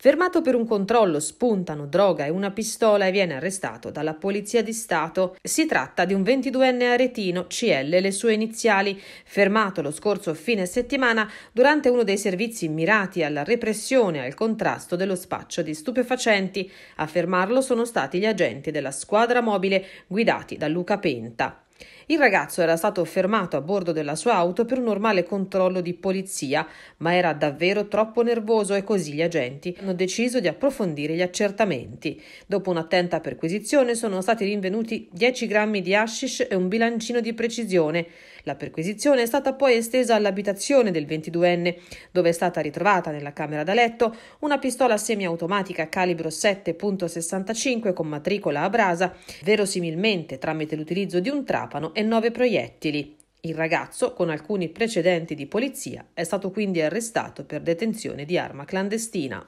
Fermato per un controllo, spuntano droga e una pistola e viene arrestato dalla Polizia di Stato. Si tratta di un 22enne aretino, CL le sue iniziali, fermato lo scorso fine settimana durante uno dei servizi mirati alla repressione e al contrasto dello spaccio di stupefacenti. A fermarlo sono stati gli agenti della squadra mobile guidati da Luca Penta. Il ragazzo era stato fermato a bordo della sua auto per un normale controllo di polizia, ma era davvero troppo nervoso e così gli agenti hanno deciso di approfondire gli accertamenti. Dopo un'attenta perquisizione sono stati rinvenuti 10 grammi di hashish e un bilancino di precisione. La perquisizione è stata poi estesa all'abitazione del 22enne, dove è stata ritrovata nella camera da letto una pistola semiautomatica calibro 7.65 con matricola a brasa, verosimilmente tramite l'utilizzo di un trap Trapano e 9 proiettili. Il ragazzo, con alcuni precedenti di polizia, è stato quindi arrestato per detenzione di arma clandestina.